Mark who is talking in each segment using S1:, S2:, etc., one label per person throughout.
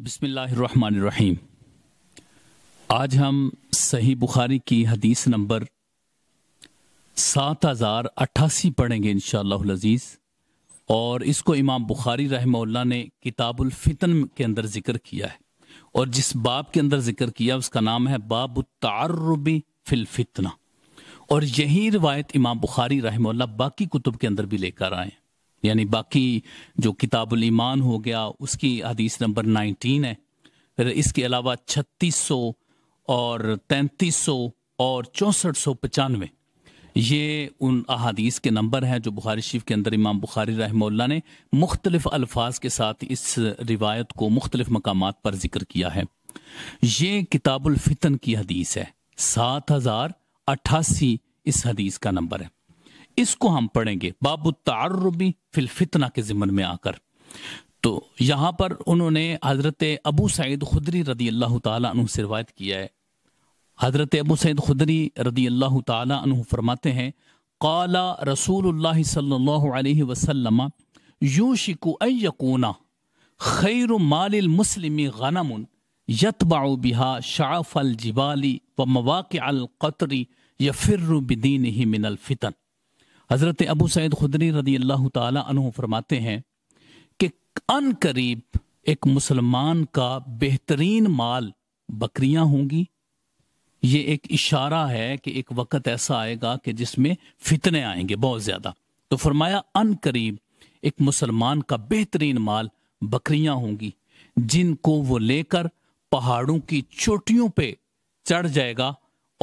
S1: बसमीम आज हम सही बुखारी की हदीस नंबर सात हज़ार अट्ठासी पढ़ेंगे इन अजीज़ और इसको इमाम बुखारी रहमल्ला ने किताबुलफ़ितन के अंदर ज़िक्र किया है और जिस बाब के अंदर ज़िक्र किया उसका नाम है बाब तारबी फिलफितना और यही रिवायत इमाम बुखारी रहमल्ला बाकी कुतुब के अंदर भी लेकर आए यानी बाकी जो किताबुल ईमान हो गया उसकी हदीस नंबर 19 है फिर इसके अलावा 3600 और 3300 और चौंसठ सौ पचानवे ये उन अहादीस के नंबर हैं जो बुखारी शरीफ के अंदर इमाम बुखारी रहमल्ला ने मुख्तलिफ अल्फाज के साथ इस रिवायत को मुख्तलिफ मकाम पर जिक्र किया है ये किताबुल फितन की हदीस है सात हजार अट्ठासी इस हदीस का नंबर है इसको हम पढ़ेंगे बाबू तारबी फिलफितना के जिम्मन में आकर तो यहाँ पर उन्होंने हज़रत अबू सैद खुदरी रदी अल्लाह तु से रवायत किया है हज़रत अबू सैद खुदरी रदी अल्लाह तु फरमाते हैं काला रसूल सल्ला वसलम यूं शिकु खैर मालिल मुस्लिमी गनमुन यतबा बिहा शाफ़ अल जिबाली व मवाक़ अल कतरी या फिर बिदीन ही मिनल फ़ितन हज़रत अबू सैद खुदरी रदी अल्लाह तु फरमाते हैं कि अन करीब एक मुसलमान का बेहतरीन माल बकरियां होंगी ये एक इशारा है कि एक वक्त ऐसा आएगा कि जिसमें फितने आएंगे बहुत ज़्यादा तो फरमाया अन करीब एक मुसलमान का बेहतरीन माल बकरियां होंगी जिनको वो लेकर पहाड़ों की चोटियों पे चढ़ जाएगा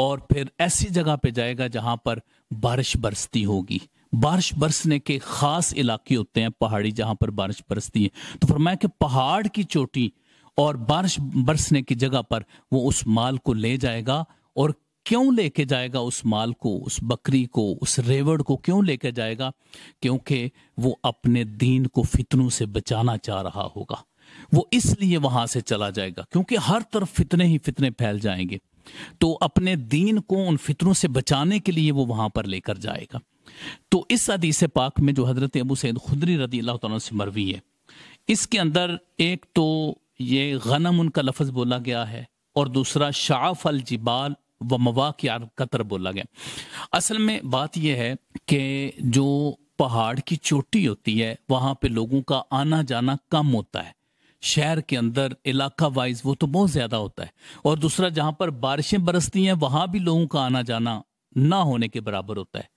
S1: और फिर ऐसी जगह पे जाएगा जहां पर बारिश बरसती होगी बारिश बरसने के खास इलाके होते हैं पहाड़ी जहां पर बारिश बरसती है तो फरमाया कि पहाड़ की चोटी और बारिश बरसने की जगह पर वो उस माल को ले जाएगा और क्यों लेके जाएगा उस माल को उस बकरी को उस रेवड़ को क्यों लेके जाएगा क्योंकि वो अपने दीन को फितनों से बचाना चाह रहा होगा वो इसलिए वहां से चला जाएगा क्योंकि हर तरफ फितने ही फितने फैल जाएंगे तो अपने दीन को उन फितरों से बचाने के लिए वो वहां पर लेकर जाएगा तो इस अदीस पाक में जो हजरत अबू सैद खुदरी रदी अल्लाह तला से मरवी है इसके अंदर एक तो ये गनम उनका लफज बोला गया है और दूसरा शाफ अल जिबाल व मवाक़ कतर बोला गया असल में बात यह है कि जो पहाड़ की चोटी होती है वहां पे लोगों का आना जाना कम होता है शहर के अंदर इलाका वाइज वो तो बहुत ज्यादा होता है और दूसरा जहां पर बारिशें बरसती हैं वहां भी लोगों का आना जाना ना होने के बराबर होता है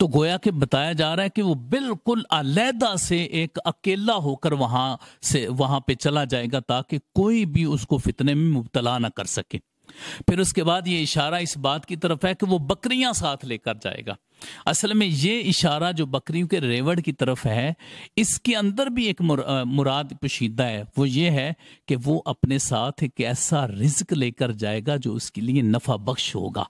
S1: तो गोया के बताया जा रहा है कि वो बिल्कुल अलहदा से एक अकेला होकर वहां से वहां पे चला जाएगा ताकि कोई भी उसको फितने में मुबतला ना कर सके फिर उसके बाद ये इशारा इस बात की तरफ है कि वो बकरियां साथ लेकर जाएगा असल में ये इशारा जो बकरियों के रेवड़ की तरफ है इसके अंदर भी एक मुर, मुराद पोशीदा है वो ये है कि वो अपने साथ एक ऐसा रिस्क लेकर जाएगा जो उसके लिए नफा बख्श होगा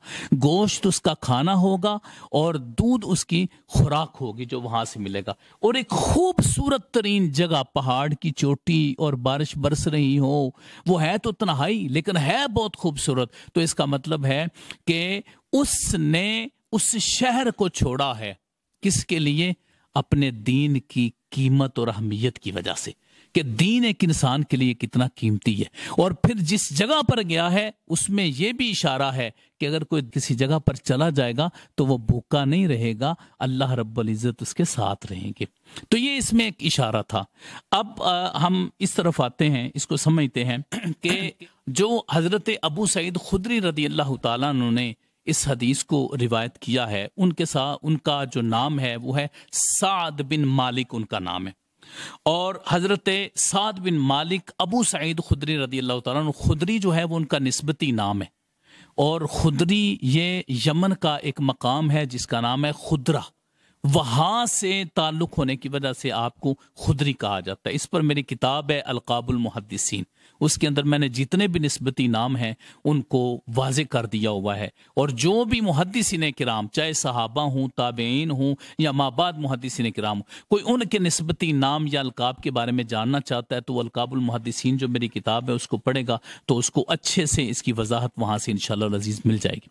S1: गोश्त उसका खाना होगा और दूध उसकी खुराक होगी जो वहां से मिलेगा और एक खूबसूरत तरीन जगह पहाड़ की चोटी और बारिश बरस रही हो वो है तो तनाई लेकिन है बहुत खूबसूरत तो इसका मतलब है कि उसने उस शहर को छोड़ा है किसके लिए अपने दीन की कीमत और अहमियत की वजह से कि दीन एक इंसान के लिए कितना कीमती है और फिर जिस जगह पर गया है उसमें यह भी इशारा है कि अगर कोई किसी जगह पर चला जाएगा तो वह भूखा नहीं रहेगा अल्लाह रब्बुल इज़्ज़त उसके साथ रहेंगे तो ये इसमें एक इशारा था अब आ, हम इस तरफ आते हैं इसको समझते हैं कि जो हज़रत अबू सईद खुदरी रदी अल्लाह तुमने ने इस हदीस को रिवायत किया है उनके साथ उनका जो नाम है वो है साद बिन मालिक उनका नाम है और हज़रत साद बिन मालिक अबू सईद खुदरी रदी अल्लाह तुम खुदरी जो है वो उनका नस्बती नाम है और खुदरी ये यमन का एक मकाम है जिसका नाम है खुदरा वहां से ताल्लुक़ होने की वजह से आपको खुदरी कहा जाता है इस पर मेरी किताब है अलकाबुल मुहदसिन उसके अंदर मैंने जितने भी नस्बती नाम हैं उनको वाज कर दिया हुआ है और जो भी मुहदसिन कराम चाहे सहाबा हों ताबेन हूँ या माबाद मुहदसिन कराम कोई उनके नस्बती नाम या अलकाब के बारे में जानना चाहता है तो अलकाबुल मुहदसिन जो मेरी किताब है उसको पढ़ेगा तो उसको अच्छे से इसकी वजाहत वहाँ से इन शजीज मिल जाएगी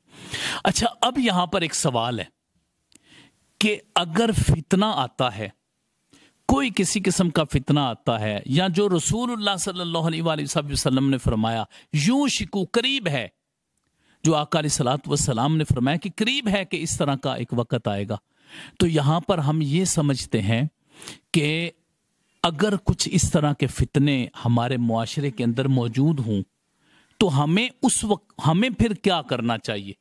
S1: अच्छा अब यहाँ पर एक सवाल है कि अगर फितना आता है कोई किसी किस्म का फितना आता है या जो रसूल सल्लल्लाहु वसल्लम ने फरमाया यू शिकू करीब है जो आकाली सलात वसलाम ने फरमाया कि करीब है कि इस तरह का एक वक्त आएगा तो यहाँ पर हम ये समझते हैं कि अगर कुछ इस तरह के फितने हमारे माशरे के अंदर मौजूद हों तो हमें उस वक्त हमें फिर क्या करना चाहिए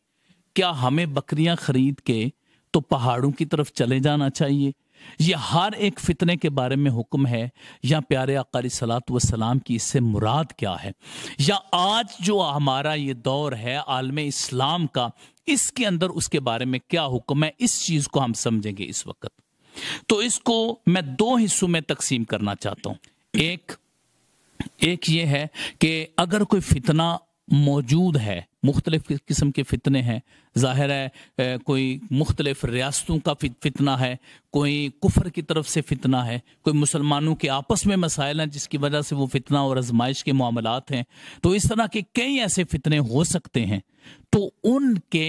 S1: क्या हमें बकरियां खरीद के तो पहाड़ों की तरफ चले जाना चाहिए ये हर एक फितने के बारे में हुक्म है या प्यारे अकारी सलात वसलाम की इससे मुराद क्या है या आज जो हमारा ये दौर है आलम इस्लाम का इसके अंदर उसके बारे में क्या हुक्म है इस चीज़ को हम समझेंगे इस वक्त तो इसको मैं दो हिस्सों में तकसीम करना चाहता हूँ एक एक ये है कि अगर कोई फितना मौजूद है मुख्तलिफ किस्म के फितने हैं ज़ाहिर है कोई मुख्तलिफ रियासतों का फितना है कोई कुफर की तरफ से फितना है कोई मुसलमानों के आपस में मसाइल हैं जिसकी वजह से वो फितना और आजमाइश के मामलात हैं तो इस तरह के कई ऐसे फितने हो सकते हैं तो उनके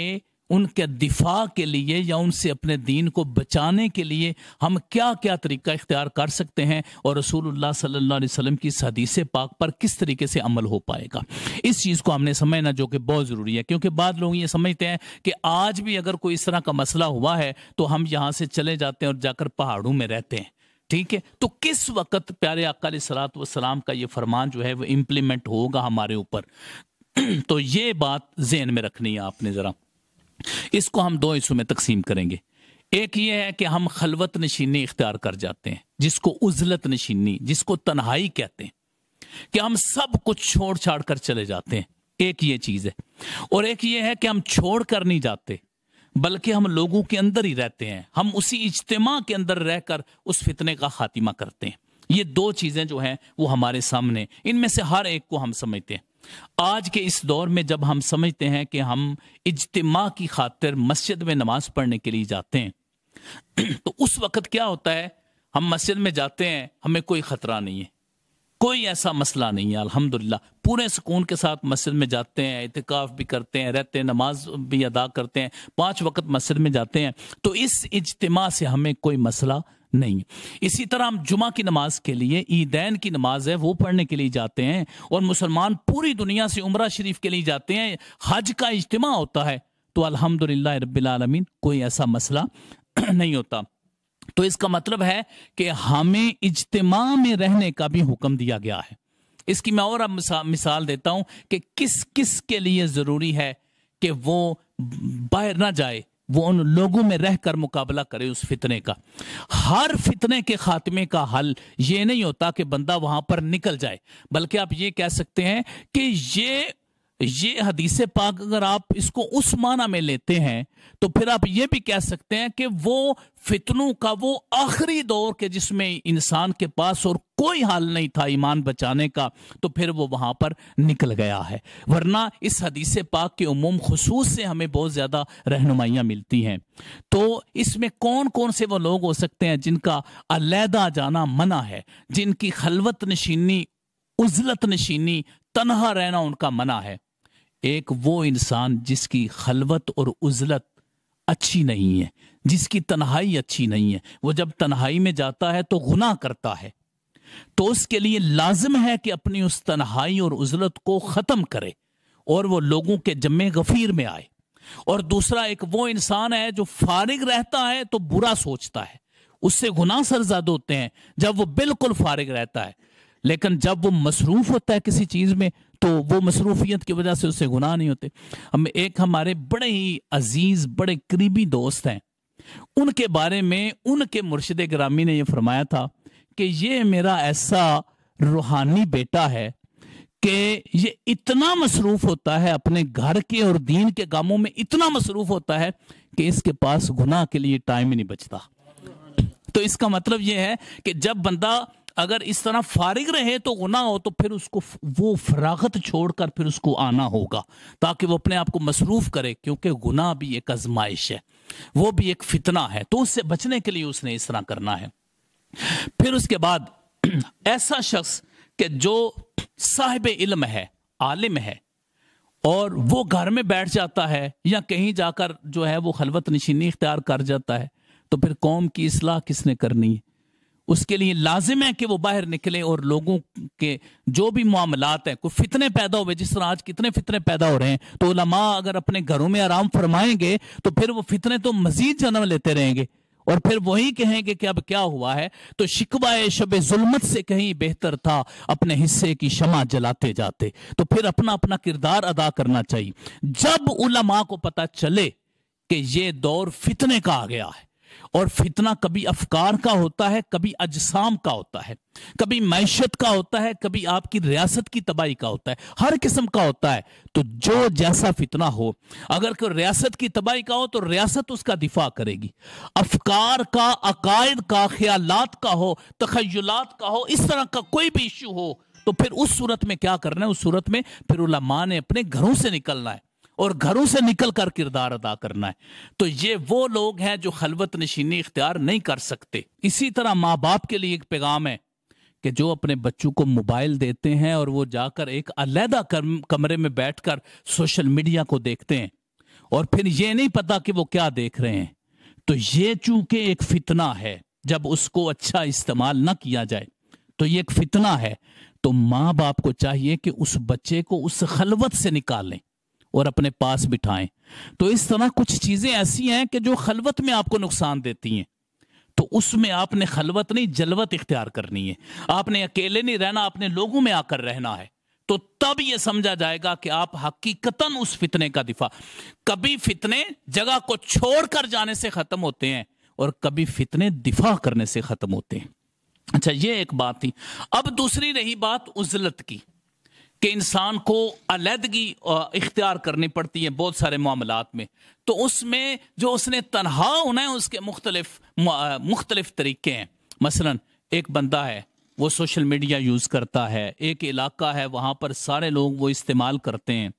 S1: उनके दिफा के लिए या उनसे अपने दीन को बचाने के लिए हम क्या क्या तरीका इख्तियार कर सकते हैं और रसूलुल्लाह सल्लल्लाहु अलैहि वसल्लम की हदीस पाक पर किस तरीके से अमल हो पाएगा इस चीज़ को हमने समझना जो कि बहुत ज़रूरी है क्योंकि बाद लोग ये समझते हैं कि आज भी अगर कोई इस तरह का मसला हुआ है तो हम यहाँ से चले जाते हैं और जाकर पहाड़ों में रहते हैं ठीक है तो किस वक्त प्यारे अकाल सलात वसलाम का ये फरमान जो है वो इम्प्लीमेंट होगा हमारे ऊपर तो ये बात जहन में रखनी है आपने ज़रा इसको हम दो हिस्सों में तकसीम करेंगे एक ये है कि हम खलवत नशीनी इख्तियार कर जाते हैं जिसको उजलत नशीनी जिसको तन्हाई कहते हैं कि हम सब कुछ छोड़ छाड़ कर चले जाते हैं एक ये चीज़ है और एक ये है कि हम छोड़ कर नहीं जाते बल्कि हम लोगों के अंदर ही रहते हैं हम उसी इज्तम के अंदर रहकर उस फितने का खात्मा करते हैं ये दो चीज़ें जो हैं वो हमारे सामने इनमें से हर एक को हम समझते हैं आज के इस दौर में जब हम समझते हैं कि हम इज्तमा की खातिर मस्जिद में नमाज पढ़ने के लिए जाते हैं तो उस वक़्त क्या होता है हम मस्जिद में जाते हैं हमें कोई ख़तरा नहीं है कोई ऐसा मसला नहीं है अल्हम्दुलिल्लाह पूरे सुकून के साथ मस्जिद में जाते हैं इतकाफ़ भी करते हैं रहते हैं नमाज भी अदा करते हैं पांच वक्त मस्जिद में जाते हैं तो इस इज्तम से हमें कोई मसला नहीं इसी तरह हम जुमा की नमाज के लिए ईदैन की नमाज है वो पढ़ने के लिए जाते हैं और मुसलमान पूरी दुनिया से उमरा शरीफ के लिए जाते हैं हज का इज्तम होता है तो अल्हम्दुलिल्लाह रबालमीन कोई ऐसा मसला नहीं होता तो इसका मतलब है कि हमें इज्तमा में रहने का भी हुक्म दिया गया है इसकी मैं और अब मिसाल देता हूं कि किस किस के लिए ज़रूरी है कि वो बाहर ना जाए वो उन लोगों में रहकर मुकाबला करे उस फितने का हर फितने के खात्मे का हल ये नहीं होता कि बंदा वहां पर निकल जाए बल्कि आप ये कह सकते हैं कि ये ये हदीस पाक अगर आप इसको उस माना में लेते हैं तो फिर आप ये भी कह सकते हैं कि वो फितनों का वो आखिरी दौर के जिसमें इंसान के पास और कोई हाल नहीं था ईमान बचाने का तो फिर वो वहां पर निकल गया है वरना इस हदीस पाक के उमूम खसूस से हमें बहुत ज़्यादा रहनुमाइयां मिलती हैं तो इसमें कौन कौन से वो लोग हो सकते हैं जिनका अलहदा जाना मना है जिनकी खलवत नशीनी उजलत नशीनी तनहा रहना उनका मना है एक वो इंसान जिसकी खलवत और उजलत अच्छी नहीं है जिसकी तन्हाई अच्छी नहीं है वो जब तन्हाई में जाता है तो गुनाह करता है तो उसके लिए लाजम है कि अपनी उस तन्हाई और उजलत को ख़त्म करे और वो लोगों के जमे गफीर में आए और दूसरा एक वो इंसान है जो फारिग रहता है तो बुरा सोचता है उससे गुनाह सरजाद होते हैं जब वो बिल्कुल फारिग रहता है लेकिन जब वो मसरूफ होता है किसी चीज़ में तो वो मसरूफियत की वजह से उससे गुनाह नहीं होते हम एक हमारे बड़े ही अजीज़ बड़े करीबी दोस्त हैं उनके बारे में उनके मुर्शद ग्रामी ने ये फरमाया था कि ये मेरा ऐसा रूहानी बेटा है कि ये इतना मसरूफ होता है अपने घर के और दीन के कामों में इतना मसरूफ होता है कि इसके पास गुनाह के लिए टाइम ही नहीं बचता तो इसका मतलब यह है कि जब बंदा अगर इस तरह फारिग रहे तो गुना हो तो फिर उसको वो फरागत छोड़कर फिर उसको आना होगा ताकि वो अपने आप को मसरूफ़ करे क्योंकि गुना भी एक आजमाइश है वो भी एक फितना है तो उससे बचने के लिए उसने इस तरह करना है फिर उसके बाद ऐसा शख्स के जो साहिब इल्म है आलिम है और वो घर में बैठ जाता है या कहीं जाकर जो है वो खलवत नशीनी इख्तियार कर जाता है तो फिर कौम की असलाह किसने करनी है उसके लिए लाजिम है कि वो बाहर निकले और लोगों के जो भी मामलात हैं कोई फितने पैदा हुए जिस तरह आज कितने फितने पैदा हो रहे हैं तो लमा अगर अपने घरों में आराम फरमाएंगे तो फिर वो फितने तो मजीद जन्म लेते रहेंगे और फिर वही कहेंगे कि अब क्या हुआ है तो शिकवा शब जुलमत से कहीं बेहतर था अपने हिस्से की शमा जलाते जाते तो फिर अपना अपना किरदार अदा करना चाहिए जब उलमा को पता चले कि ये दौर फितने का आ गया है और फितना कभी अफकार का होता है कभी अजसाम का होता है कभी मैशत का होता है कभी आपकी रियासत की तबाही का होता है हर किस्म का होता है तो जो जैसा फितना हो अगर कोई रियासत की तबाही का हो तो रियासत उसका दिफा करेगी अफकार का अकायद का ख्यालात का हो तखयलात का हो इस तरह का कोई भी इशू हो तो फिर उस सूरत में क्या करना है उस सूरत में फिर उलमा ने अपने घरों से निकलना है और घरों से निकल कर किरदार अदा करना है तो ये वो लोग हैं जो खलवत नशीनी इख्तियार नहीं कर सकते इसी तरह माँ बाप के लिए एक पैगाम है कि जो अपने बच्चों को मोबाइल देते हैं और वो जाकर एक अलहदा कमरे में बैठकर सोशल मीडिया को देखते हैं और फिर ये नहीं पता कि वो क्या देख रहे हैं तो ये चूंकि एक फितना है जब उसको अच्छा इस्तेमाल ना किया जाए तो ये एक फितना है तो माँ बाप को चाहिए कि उस बच्चे को उस खलवत से निकालें और अपने पास बिठाएं तो इस तरह कुछ चीज़ें ऐसी हैं कि जो खलवत में आपको नुकसान देती हैं तो उसमें आपने खलवत नहीं जलवत इख्तियार करनी है आपने अकेले नहीं रहना आपने लोगों में आकर रहना है तो तब यह समझा जाएगा कि आप हकीकतन उस फितने का दिफा कभी फितने जगह को छोड़कर जाने से खत्म होते हैं और कभी फितने दिफा करने से खत्म होते हैं अच्छा ये एक बात थी अब दूसरी रही बात उजलत की कि इंसान को अलीदगी इख्तियार करनी पड़ती है बहुत सारे मामला में तो उसमें जो उसने तनहा होना है उसके मुख्तलिफ मुख्तलिफ तरीके हैं मसलन एक बंदा है वो सोशल मीडिया यूज़ करता है एक इलाका है वहां पर सारे लोग वो इस्तेमाल करते हैं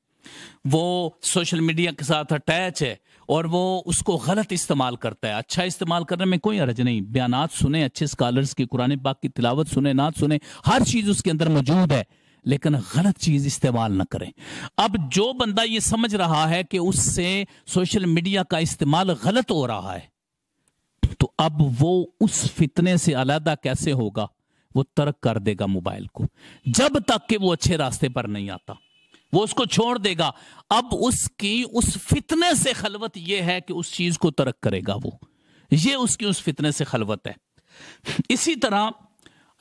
S1: वो सोशल मीडिया के साथ अटैच है और वो उसको गलत इस्तेमाल करता है अच्छा इस्तेमाल करने में कोई अर्ज नहीं बयान सुने अच्छे स्कॉलर्स की कुरान पाक की तिलावत सुने नात सुने हर चीज़ उसके अंदर मौजूद है लेकिन गलत चीज इस्तेमाल ना करें अब जो बंदा ये समझ रहा है कि उससे सोशल मीडिया का इस्तेमाल गलत हो रहा है तो अब वो उस फितने से अलहदा कैसे होगा वो तर्क कर देगा मोबाइल को जब तक कि वो अच्छे रास्ते पर नहीं आता वो उसको छोड़ देगा अब उसकी उस फितने से खलवत यह है कि उस चीज को तर्क करेगा वो ये उसकी उस फितने से खलवत है इसी तरह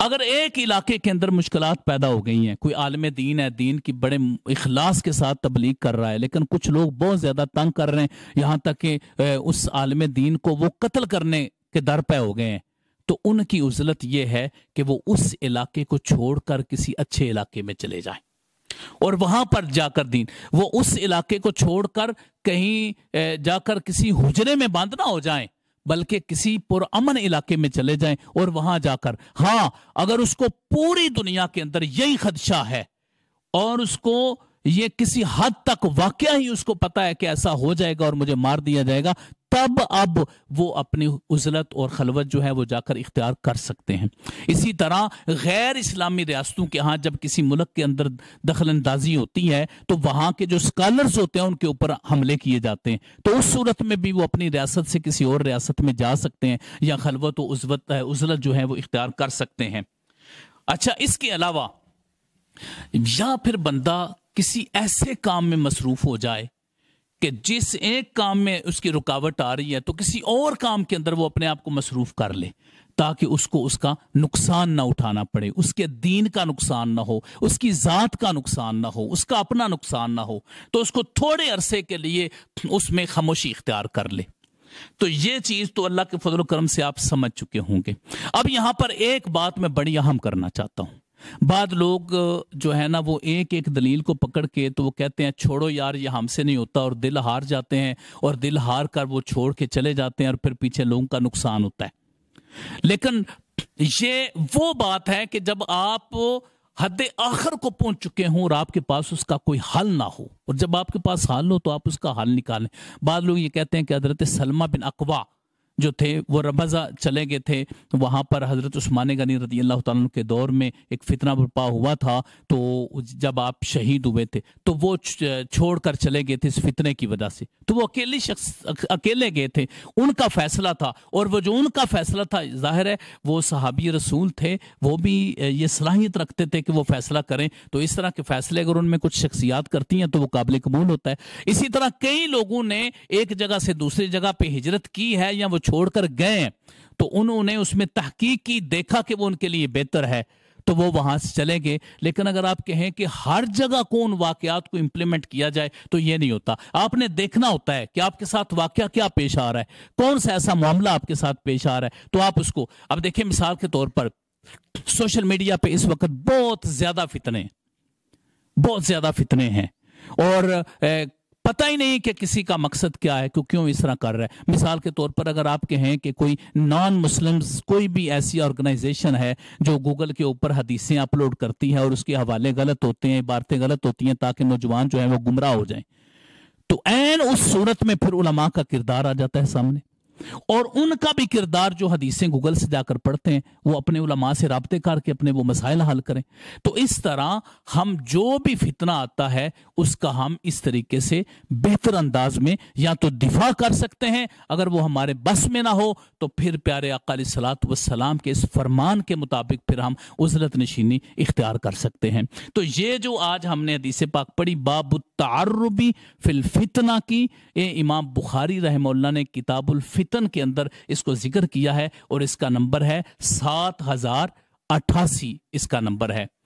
S1: अगर एक इलाके के अंदर मुश्किल पैदा हो गई हैं कोई आलम दीन है दीन की बड़े अखलास के साथ तबलीग कर रहा है लेकिन कुछ लोग बहुत ज़्यादा तंग कर रहे हैं यहां तक कि उस आलम दीन को वो कत्ल करने के दर पे हो गए हैं तो उनकी उजलत यह है कि वो उस इलाके को छोड़कर किसी अच्छे इलाके में चले जाए और वहां पर जाकर दीन वो उस इलाके को छोड़कर कहीं जाकर किसी हुजरे में बांधना ना हो जाएं बल्कि किसी पुरअमन इलाके में चले जाएं और वहां जाकर हां अगर उसको पूरी दुनिया के अंदर यही खदशा है और उसको ये किसी हद तक वाकया ही उसको पता है कि ऐसा हो जाएगा और मुझे मार दिया जाएगा तब अब वो अपनी उजलत और खलवत जो है वो जाकर इख्तियार कर सकते हैं इसी तरह गैर इस्लामी रियासतों के यहाँ जब किसी मुल्क के अंदर दखल अंदाजी होती है तो वहाँ के जो स्कॉलर्स होते हैं उनके ऊपर हमले किए जाते हैं तो उस सूरत में भी वो अपनी रियासत से किसी और रियासत में जा सकते हैं या खलवत उजवत उजलत जो है वो इख्तियार कर सकते हैं अच्छा इसके अलावा या फिर बंदा किसी ऐसे काम में मसरूफ हो जाए कि जिस एक काम में उसकी रुकावट आ रही है तो किसी और काम के अंदर वो अपने आप को मसरूफ कर ले ताकि उसको उसका नुकसान ना उठाना पड़े उसके दीन का नुकसान ना हो उसकी ज़ात का नुकसान ना हो उसका अपना नुकसान ना हो तो उसको थोड़े अरसे के लिए उसमें खामोशी इख्तियार कर ले तो ये चीज़ तो अल्लाह के फजल करम से आप समझ चुके होंगे अब यहाँ पर एक बात मैं बड़ी अहम करना चाहता हूँ बाद लोग जो है ना वो एक एक दलील को पकड़ के तो वो कहते हैं छोड़ो यार ये हमसे नहीं होता और दिल हार जाते हैं और दिल हार कर वो छोड़ के चले जाते हैं और फिर पीछे लोगों का नुकसान होता है लेकिन ये वो बात है कि जब आप हद आखिर को पहुंच चुके हों और आपके पास उसका कोई हल ना हो और जब आपके पास हल हो तो आप उसका हल निकालें बाद लोग ये कहते हैं कि हजरत सलमा बिन अकवा जो थे वो रबज़ा चले गए थे तो वहाँ पर हज़रत उस्मान गनी रदी अल्लाह के दौर में एक फितना बुरपा हुआ था तो जब आप शहीद हुए थे तो वो छोड़ कर चले गए थे इस फितने की वजह से तो वो अकेले शख्स अकेले गए थे उनका फ़ैसला था और वो जो उनका फ़ैसला था ज़ाहिर है वो सहाबी रसूल थे वो भी ये सलाहियत रखते थे कि वो फ़ैसला करें तो इस तरह के फ़ैसले अगर उनमें कुछ शख्सियात करती हैं तो वो काबिल कबूल होता है इसी तरह कई लोगों ने एक जगह से दूसरी जगह पर हिजरत की है या वो छोड़कर गए तो उन्होंने उसमें तहकीक की देखा कि वो उनके लिए बेहतर है तो वो वहां से चले गए लेकिन अगर आप कहें कि हर जगह को उन वाकयात को इंप्लीमेंट किया जाए तो ये नहीं होता आपने देखना होता है कि आपके साथ वाक्य क्या पेश आ रहा है कौन सा ऐसा मामला आपके साथ पेश आ रहा है तो आप उसको अब देखिए मिसाल के तौर पर सोशल मीडिया पे इस वक्त बहुत ज्यादा फितने बहुत ज्यादा फितने हैं और पता ही नहीं कि किसी का मकसद क्या है क्यों क्यों इस तरह कर रहा है मिसाल के तौर पर अगर आप कहें कि कोई नॉन मुस्लिम्स कोई भी ऐसी ऑर्गेनाइजेशन है जो गूगल के ऊपर हदीसें अपलोड करती है और उसके हवाले गलत होते हैं इबारतें गलत होती हैं ताकि नौजवान जो है वो गुमराह हो जाए तो एन उस सूरत में फिर उलमा का किरदार आ जाता है सामने और उनका भी किरदार जो हदीसें गूगल से जाकर पढ़ते हैं वो अपने उलमा से रबते करके अपने वो मसाइल हल करें तो इस तरह हम जो भी फितना आता है उसका हम इस तरीके से बेहतर अंदाज में या तो दिफा कर सकते हैं अगर वो हमारे बस में ना हो तो फिर प्यारे अकाल सलात वसलाम के इस फरमान के मुताबिक फिर हम उजरत नशीनी इख्तियार कर सकते हैं तो ये जो आज हमने हदीस पाक पढ़ी बाबू फिल फितना की ए इमाम बुखारी रहमोल्ला ने किताबुल फित वेतन के अंदर इसको जिक्र किया है और इसका नंबर है सात हजार अट्ठासी इसका नंबर है